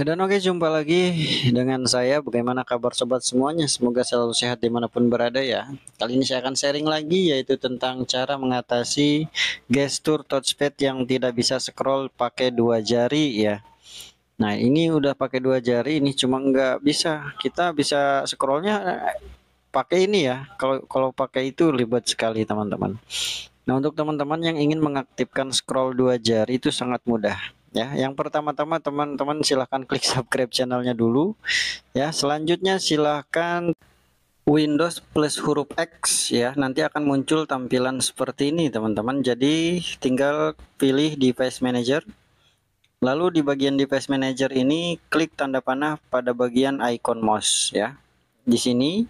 Dan oke jumpa lagi dengan saya Bagaimana kabar sobat semuanya Semoga selalu sehat dimanapun berada ya Kali ini saya akan sharing lagi Yaitu tentang cara mengatasi Gestur touchpad yang tidak bisa scroll Pakai dua jari ya Nah ini udah pakai dua jari Ini cuma nggak bisa Kita bisa scrollnya eh, pakai ini ya Kalau kalau pakai itu ribet sekali teman-teman Nah untuk teman-teman yang ingin mengaktifkan scroll dua jari Itu sangat mudah ya yang pertama-tama teman-teman silahkan klik subscribe channelnya dulu ya selanjutnya silahkan Windows plus huruf X ya nanti akan muncul tampilan seperti ini teman-teman jadi tinggal pilih device manager lalu di bagian device manager ini klik tanda panah pada bagian icon mouse ya di sini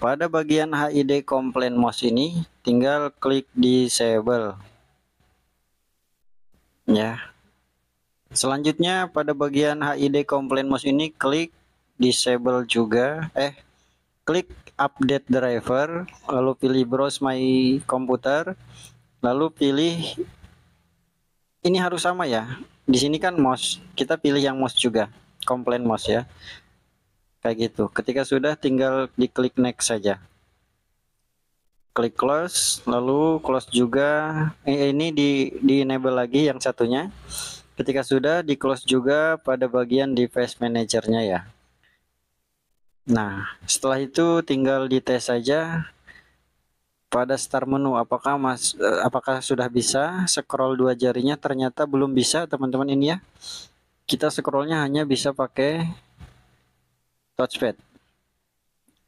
pada bagian HID komplain mouse ini tinggal klik disable ya Selanjutnya pada bagian HID komplain mouse ini klik disable juga eh klik update driver lalu pilih browse my computer lalu pilih ini harus sama ya di sini kan mouse kita pilih yang mouse juga komplain mouse ya kayak gitu ketika sudah tinggal diklik next saja klik close lalu close juga eh, ini di di enable lagi yang satunya Ketika sudah di close juga pada bagian device manajernya ya. Nah, setelah itu tinggal di test saja pada start menu apakah mas eh, apakah sudah bisa scroll dua jarinya ternyata belum bisa teman-teman ini ya. Kita scrollnya hanya bisa pakai touchpad.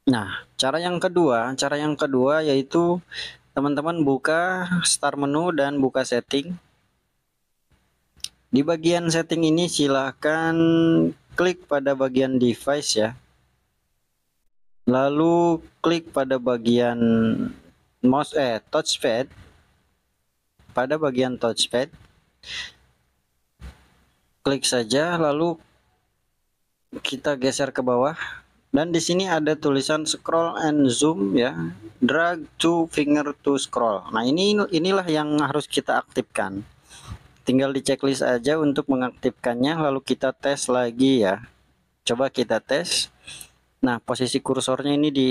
Nah, cara yang kedua, cara yang kedua yaitu teman-teman buka start menu dan buka setting. Di bagian setting ini silahkan klik pada bagian device ya. Lalu klik pada bagian mouse eh touchpad. Pada bagian touchpad. Klik saja lalu kita geser ke bawah dan di sini ada tulisan scroll and zoom ya. Drag to finger to scroll. Nah, ini inilah yang harus kita aktifkan tinggal di checklist aja untuk mengaktifkannya lalu kita tes lagi ya coba kita tes nah posisi kursornya ini di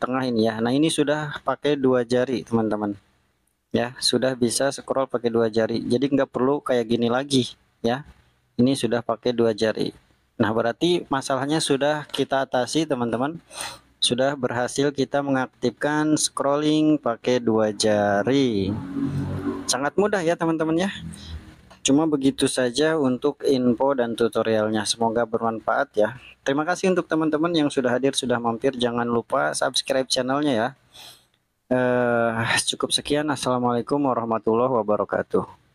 tengah ini ya nah ini sudah pakai dua jari teman-teman ya sudah bisa scroll pakai dua jari jadi nggak perlu kayak gini lagi ya ini sudah pakai dua jari nah berarti masalahnya sudah kita atasi teman-teman sudah berhasil kita mengaktifkan scrolling pakai dua jari sangat mudah ya teman-teman ya Cuma begitu saja untuk info dan tutorialnya. Semoga bermanfaat ya. Terima kasih untuk teman-teman yang sudah hadir, sudah mampir. Jangan lupa subscribe channelnya ya. Uh, cukup sekian. Assalamualaikum warahmatullahi wabarakatuh.